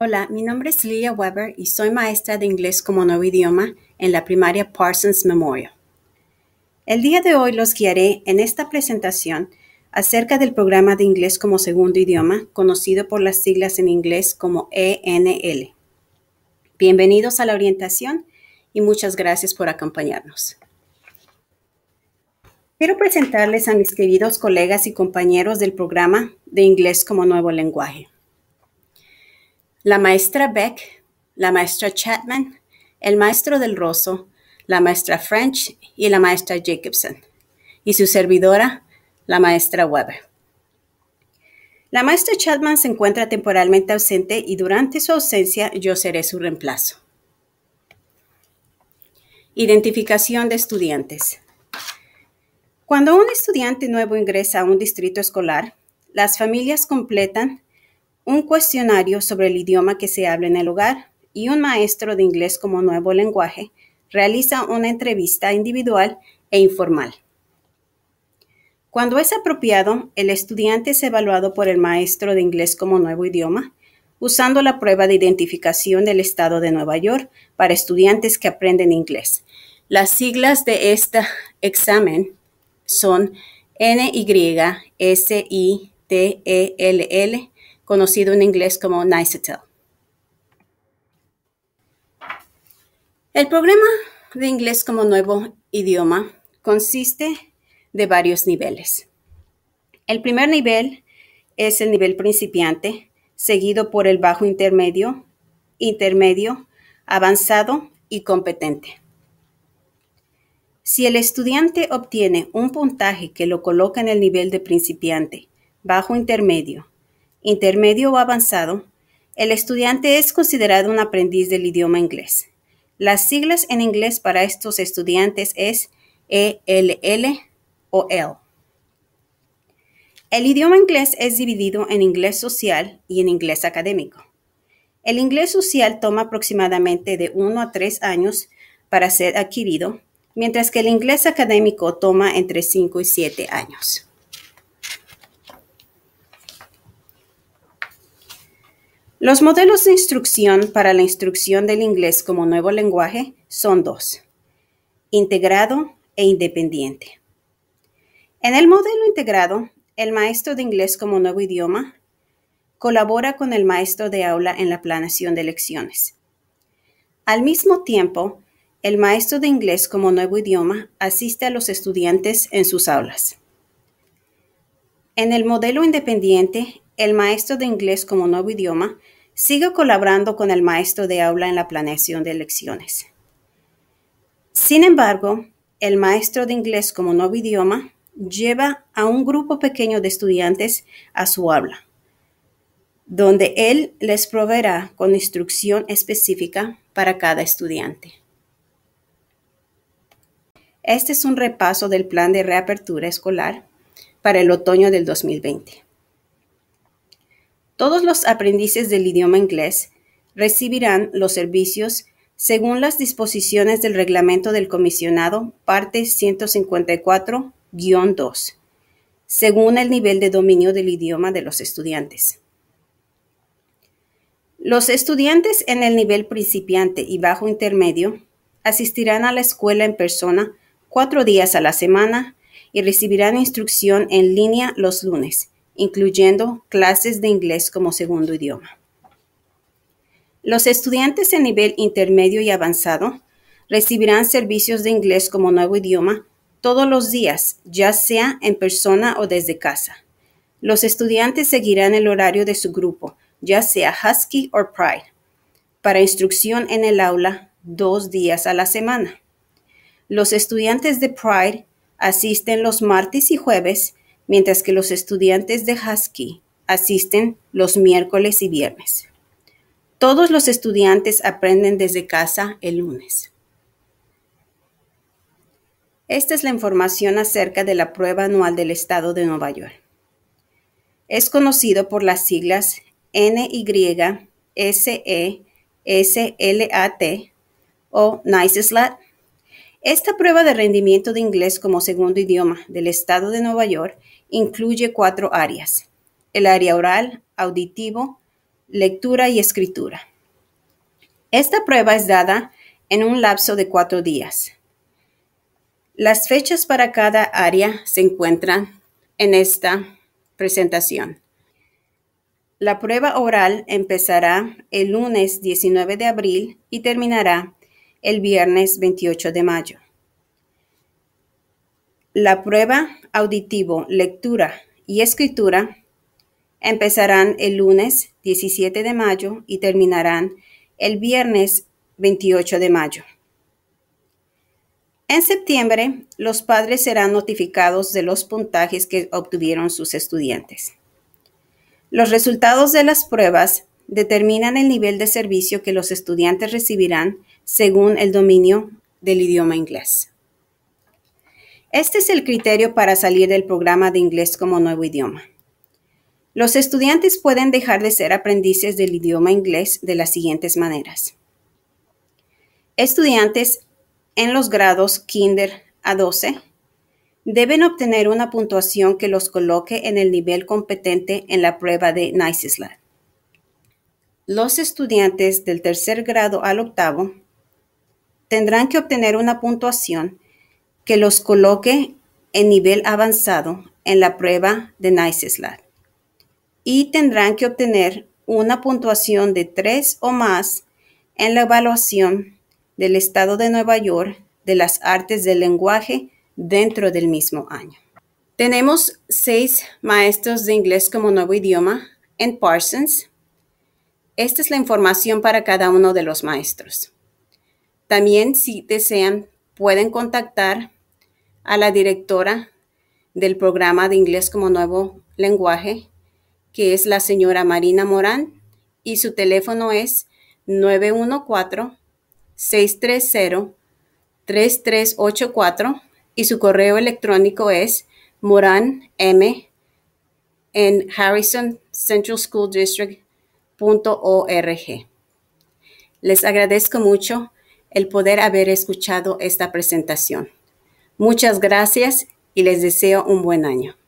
Hola, mi nombre es Lilia Weber y soy maestra de inglés como nuevo idioma en la primaria Parsons Memorial. El día de hoy los guiaré en esta presentación acerca del programa de inglés como segundo idioma, conocido por las siglas en inglés como ENL. Bienvenidos a la orientación y muchas gracias por acompañarnos. Quiero presentarles a mis queridos colegas y compañeros del programa de inglés como nuevo lenguaje la maestra Beck, la maestra Chapman, el maestro del Rosso, la maestra French y la maestra Jacobson, y su servidora, la maestra Weber. La maestra Chapman se encuentra temporalmente ausente y durante su ausencia yo seré su reemplazo. Identificación de estudiantes. Cuando un estudiante nuevo ingresa a un distrito escolar, las familias completan un cuestionario sobre el idioma que se habla en el hogar y un maestro de inglés como nuevo lenguaje realiza una entrevista individual e informal. Cuando es apropiado, el estudiante es evaluado por el maestro de inglés como nuevo idioma, usando la prueba de identificación del Estado de Nueva York para estudiantes que aprenden inglés. Las siglas de este examen son NYSITELL conocido en inglés como NICETEL. El programa de inglés como nuevo idioma consiste de varios niveles. El primer nivel es el nivel principiante, seguido por el bajo intermedio, intermedio, avanzado y competente. Si el estudiante obtiene un puntaje que lo coloca en el nivel de principiante, bajo intermedio, intermedio o avanzado, el estudiante es considerado un aprendiz del idioma inglés. Las siglas en inglés para estos estudiantes es ELL o L. El idioma inglés es dividido en inglés social y en inglés académico. El inglés social toma aproximadamente de 1 a 3 años para ser adquirido, mientras que el inglés académico toma entre 5 y 7 años. Los modelos de instrucción para la instrucción del inglés como nuevo lenguaje son dos, integrado e independiente. En el modelo integrado, el maestro de inglés como nuevo idioma colabora con el maestro de aula en la planación de lecciones. Al mismo tiempo, el maestro de inglés como nuevo idioma asiste a los estudiantes en sus aulas. En el modelo independiente, el maestro de inglés como nuevo idioma sigue colaborando con el maestro de aula en la planeación de lecciones. Sin embargo, el maestro de inglés como nuevo idioma lleva a un grupo pequeño de estudiantes a su aula, donde él les proveerá con instrucción específica para cada estudiante. Este es un repaso del plan de reapertura escolar para el otoño del 2020. Todos los aprendices del idioma inglés recibirán los servicios según las disposiciones del reglamento del comisionado, parte 154-2, según el nivel de dominio del idioma de los estudiantes. Los estudiantes en el nivel principiante y bajo intermedio asistirán a la escuela en persona cuatro días a la semana y recibirán instrucción en línea los lunes incluyendo clases de inglés como segundo idioma. Los estudiantes en nivel intermedio y avanzado recibirán servicios de inglés como nuevo idioma todos los días, ya sea en persona o desde casa. Los estudiantes seguirán el horario de su grupo, ya sea Husky o Pride, para instrucción en el aula dos días a la semana. Los estudiantes de Pride asisten los martes y jueves mientras que los estudiantes de Husky asisten los miércoles y viernes. Todos los estudiantes aprenden desde casa el lunes. Esta es la información acerca de la prueba anual del Estado de Nueva York. Es conocido por las siglas NYSESLAT o NYSLAT esta prueba de rendimiento de inglés como segundo idioma del estado de Nueva York incluye cuatro áreas, el área oral, auditivo, lectura y escritura. Esta prueba es dada en un lapso de cuatro días. Las fechas para cada área se encuentran en esta presentación. La prueba oral empezará el lunes 19 de abril y terminará el viernes 28 de mayo. La prueba auditivo, lectura y escritura empezarán el lunes 17 de mayo y terminarán el viernes 28 de mayo. En septiembre, los padres serán notificados de los puntajes que obtuvieron sus estudiantes. Los resultados de las pruebas determinan el nivel de servicio que los estudiantes recibirán según el dominio del idioma inglés. Este es el criterio para salir del programa de inglés como nuevo idioma. Los estudiantes pueden dejar de ser aprendices del idioma inglés de las siguientes maneras. Estudiantes en los grados Kinder a 12 deben obtener una puntuación que los coloque en el nivel competente en la prueba de NICESLAT. Los estudiantes del tercer grado al octavo tendrán que obtener una puntuación que los coloque en nivel avanzado en la prueba de nice y tendrán que obtener una puntuación de tres o más en la evaluación del Estado de Nueva York de las artes del lenguaje dentro del mismo año. Tenemos seis maestros de inglés como nuevo idioma en Parsons. Esta es la información para cada uno de los maestros. También, si desean, pueden contactar a la directora del programa de inglés como nuevo lenguaje, que es la señora Marina Morán, y su teléfono es 914-630-3384 y su correo electrónico es moranm en Harrison Central School Les agradezco mucho el poder haber escuchado esta presentación. Muchas gracias y les deseo un buen año.